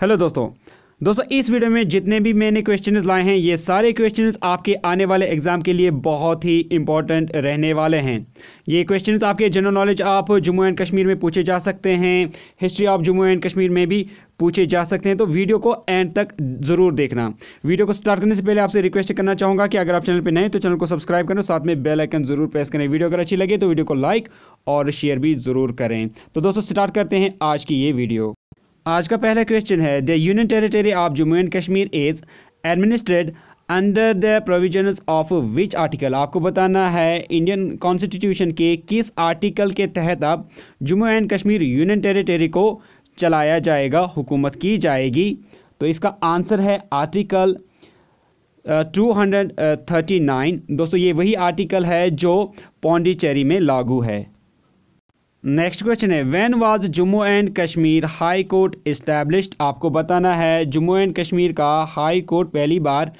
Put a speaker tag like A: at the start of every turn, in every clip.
A: hello दोस्तों दोस्तों इस वीडियो में जितने भी मैंने क्वेश्चन लाए हैं ये सारे क्वेश्चन आपके आने वाले एग्जाम के लिए बहुत ही इंपॉर्टेंट रहने वाले हैं ये क्वेश्चन आपके जनरल नॉलेज आप जम्मू एंड कश्मीर में पूछे जा सकते हैं history of Jammu and Kashmir में भी पूछे जा सकते हैं तो वीडियो को एंड तक ज़रूर देखना वीडियो को स्टार्ट करने से पहले आपसे रिक्वेस्ट करना चाहूँगा कि अगर आप चैनल पर नए तो चैनल को सब्सक्राइब करें साथ में बेल आइकन ज़रूर प्रेस करें वीडियो अगर अच्छी लगे तो वीडियो को लाइक और शेयर भी ज़रूर करें तो दोस्तों स्टार्ट करते हैं आज की ये वीडियो आज का पहला क्वेश्चन है the union territory of Jammu and Kashmir is administered under the provision of which article आपको बताना है इंडियन कॉन्स्टिट्यूशन के किस आर्टिकल के तहत अब Jammu and Kashmir union territory को चलाया जाएगा हुकूमत की जाएगी तो इसका आंसर है article two hundred thirty nine दोस्तों ये वही आर्टिकल है जो पौंडीचेरी में लागू है नेक्स्ट क्वेश्चन है when was Jammu and Kashmir high court established आपको बताना है जम्मू एंड कश्मीर का हाई कोर्ट पहली बार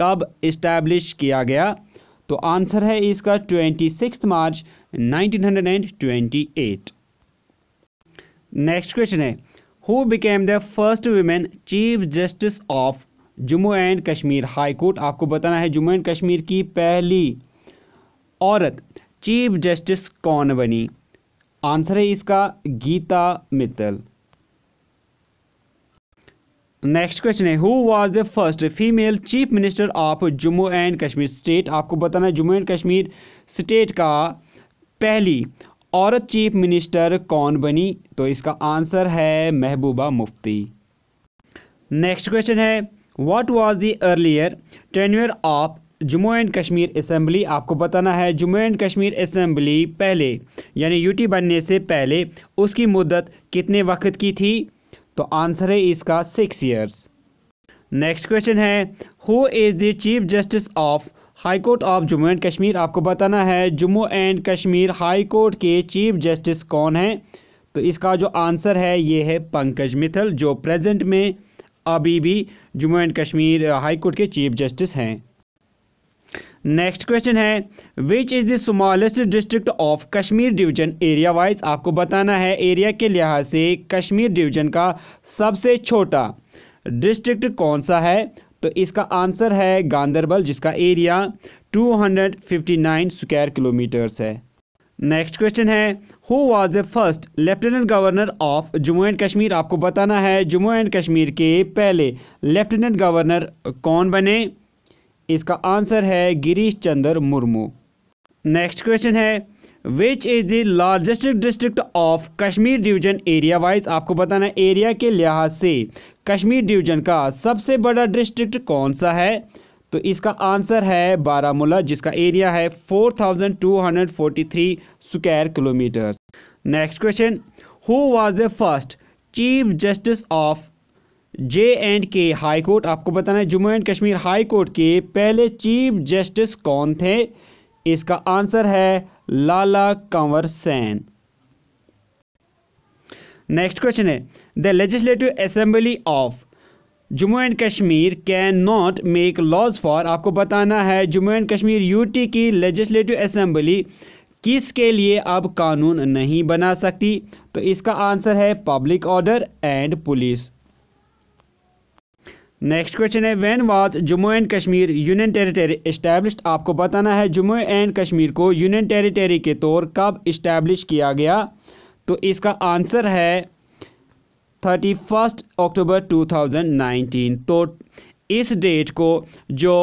A: कब इस्टेब्लिश किया गया तो आंसर है इसका twenty six March nineteen hundred and twenty eight next question है who became the first women chief justice of Jammu and Kashmir high court आपको बताना है जम्मू एंड कश्मीर की पहली औरत चीफ जस्टिस कौन बनी आंसर है इसका गीता मित्तल नेक्स्ट क्वेश्चन है who was the first female chief minister of Jammu and Kashmir state आपको बताना है जम्मू एंड कश्मीर स्टेट का पहली औरत चीफ मिनिस्टर कौन बनी तो इसका आंसर है महबूबा मुफ्ती नेक्स्ट क्वेश्चन है what was the earlier tenure of Jammu and Kashmir assembly आपको बताना है जम्मू एंड कश्मीर असम्बली पहले यानी यूटी बनने से पहले उसकी मुद्दत कितने वक्त की थी तो आंसर है इसका सिक्स ईयर्स नेक्स्ट क्वेश्चन है who is the chief justice of high court of Jammu and Kashmir आपको बताना है Jammu and Kashmir high court के चीफ जस्टिस कौन हैं तो इसका जो आंसर है ये है पंकज मिथल जो प्रेजेंट में अभी भी Jammu and Kashmir high court के चीफ जस्टिस हैं नेक्स्ट क्वेश्चन है which is the smallest district of Kashmir division area wise आपको बताना है एरिया के लिहाज से कश्मीर डिवीजन का सबसे छोटा डिस्ट्रिक्ट कौन सा है तो इसका आंसर है गांधरबल जिसका एरिया 259 स्क्वायर किलोमीटर्स है नेक्स्ट क्वेश्चन है who was the first lieutenant governor of Jammu and Kashmir आपको बताना है जम्मू एंड कश्मीर के पहले लेफ्टिनेंट गवर्नर कौन बने इसका आंसर है गिरीश चंद्र मुर्मू नेक्स्ट क्वेश्चन है which is the largest district of Kashmir division area wise आपको बताना एरिया के लिहाज से कश्मीर डिवीजन का सबसे बड़ा डिस्ट्रिक्ट कौन सा है तो इसका आंसर है बारामूला जिसका एरिया है 4,243 square kilometre next question who was the first chief justice of J and K high court आपको बताना है Jammu and Kashmir high court के पहले चीफ जस्टिस कौन थे इसका आंसर है लाला कंवर सैन नेक्स्ट क्वेश्चन है the legislative assembly of Jammu and Kashmir can not make laws for आपको बताना है जम्मू एंड कश्मीर यूटी की लेजिस्लेटिव असेंबली किसके लिए अब कानून नहीं बना सकती तो इसका आंसर है public order and police next question है when was Jammu and Kashmir union territory establish आपको बताना है जम्मू एंड कश्मीर को यूनियन टेरिटरी के तौर कब इस्टेब्लिश किया गया तो इसका आंसर है thirty first October two thousand nineteen तो इस डेट को जो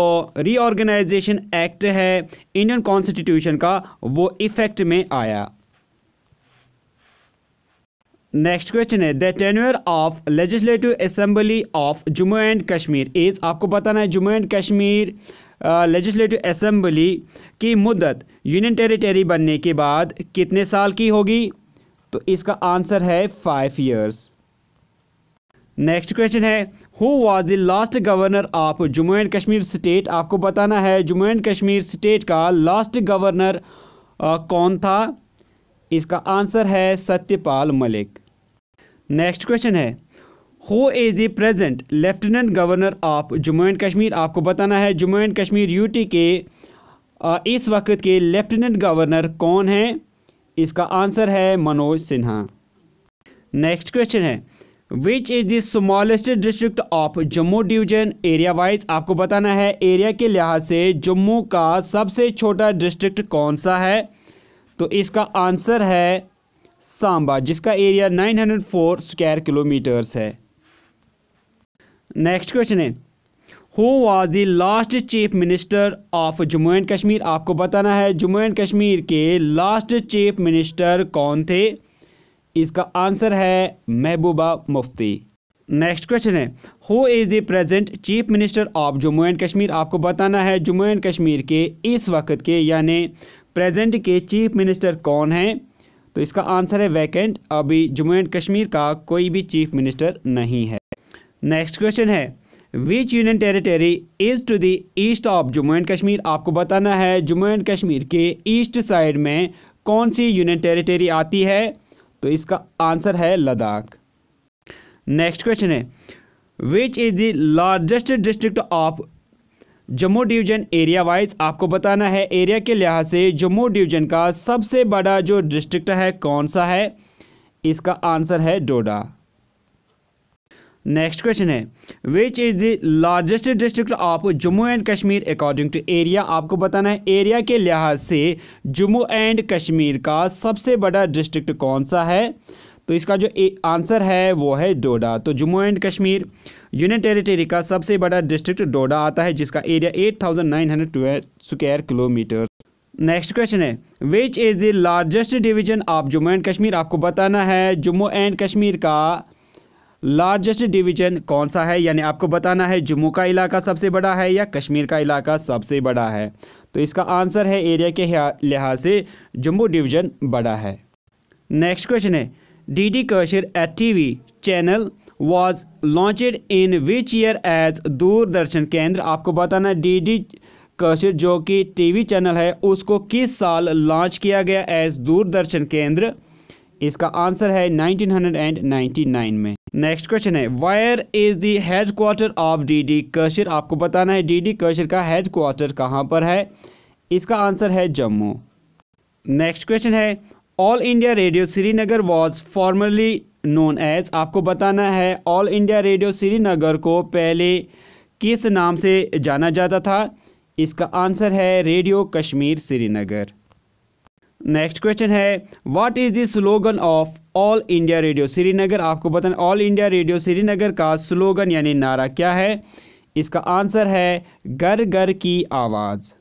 A: रीऑर्गेनाइजेशन एक्ट है इंडियन कॉन्स्टिट्यूशन का वो इफ़ेक्ट में आया नेक्स्ट क्वेश्चन है the tenure of legislative assembly of Jammu and Kashmir is आपको बताना है Jammu and Kashmir legislative assembly की मुद्दत यूनियन टेरिटरी बनने के बाद कितने साल की होगी तो इसका आंसर है फाइव ईयर्स नेक्स्ट क्वेश्चन है who was the last governor of Jammu and Kashmir state आपको बताना है जम्मू एंड कश्मीर स्टेट का लास्ट गवर्नर कौन था इसका आंसर है सत्यपाल मलिक नेक्स्ट क्वेश्चन है who is the present lieutenant governor of Jammu and Kashmir आपको बताना है जम्मू एंड कश्मीर यूटी के इस वक्त के लेफ्टिनेंट गवर्नर कौन हैं इसका आंसर है मनोज सिन्हा नेक्स्ट क्वेश्चन है which is the smallest district of Jammu division area wise आपको बताना है एरिया के लिहाज से जम्मू का सबसे छोटा डिस्ट्रिक्ट कौन सा है तो इसका आंसर है सांबा जिसका एरिया 904 स्क्वायर किलोमीटर्स है नेक्स्ट क्वेश्चन है who was the last chief minister of Jammu and Kashmir आपको बताना है जम्मू एंड कश्मीर के लास्ट चीफ मिनिस्टर कौन थे इसका आंसर है महबूबा मुफ्ती नेक्स्ट क्वेश्चन है who is the present chief minister of Jammu and Kashmir आपको बताना है जम्मू एंड कश्मीर के इस वक्त के यानी प्रेजेंट के चीफ मिनिस्टर कौन हैं तो इसका आंसर है वैकेंट अभी जम्मू एंड कश्मीर का कोई भी चीफ मिनिस्टर नहीं है नेक्स्ट क्वेश्चन है which union territory is to the east of Jammu and Kashmir आपको बताना है जम्मू एंड कश्मीर के ईस्ट साइड में कौन सी यूनियन टेरिटरी आती है तो इसका आंसर है लद्दाख नेक्स्ट क्वेश्चन है which is the largest district of Jammu division area wise आपको बताना है एरिया के लिहाज से जम्मू डिवीज़न का सबसे बड़ा जो डिस्ट्रिक्ट है कौन सा है इसका आंसर है डोडा नेक्स्ट क्वेश्चन है which is the largest district of Jammu and Kashmir according to area आपको बताना है एरिया के लिहाज से जम्मू एंड कश्मीर का सबसे बड़ा डिस्ट्रिक्ट कौन सा है तो इसका जो आंसर है वो है डोडा तो Jammu and Kashmir union territory का सबसे बड़ा डिस्ट्रिक्ट डोडा आता है जिसका area 8,912 square kilometre next question है which is the largest division of Jammu and Kashmir आपको बताना है जम्मू एंड कश्मीर का लार्जेस्ट डिवीजन कौन सा है यानी आपको बताना है जम्मू का इलाका सबसे बड़ा है या कश्मीर का इलाका सबसे बड़ा है तो इसका आंसर है एरिया के लिहाज से जम्मू डिवीजन बड़ा है नेक्स्ट क्वेश्चन है DD Kashir टी TV channel was launched in which year as Doordarshan Kendra आपको बताना है डी डी कशिर जो कि वी चैनल है उसको किस साल लॉन्च किया गया एज दूरदर्शन केंद्र इसका आंसर है 1999 में नेक्स्ट क्वेश्चन है where is the headquarter of D D Kashir आपको बताना है डी डी कशिर का हेड क्वार्टर कहाँ पर है इसका आंसर है जम्मू नेक्स्ट क्वेश्चन है all India radio Srinagar was formerly known as आपको बताना है ऑल इंडिया रेडियो श्रीनगर को पहले किस नाम से जाना जाता था इसका आंसर है radio Kashmir Srinagar next question है what is the slogan of all India radio Srinagar आपको बताना ऑल इंडिया रेडियो श्रीनगर का स्लोगन यानी नारा क्या है इसका आंसर है घर घर की आवाज़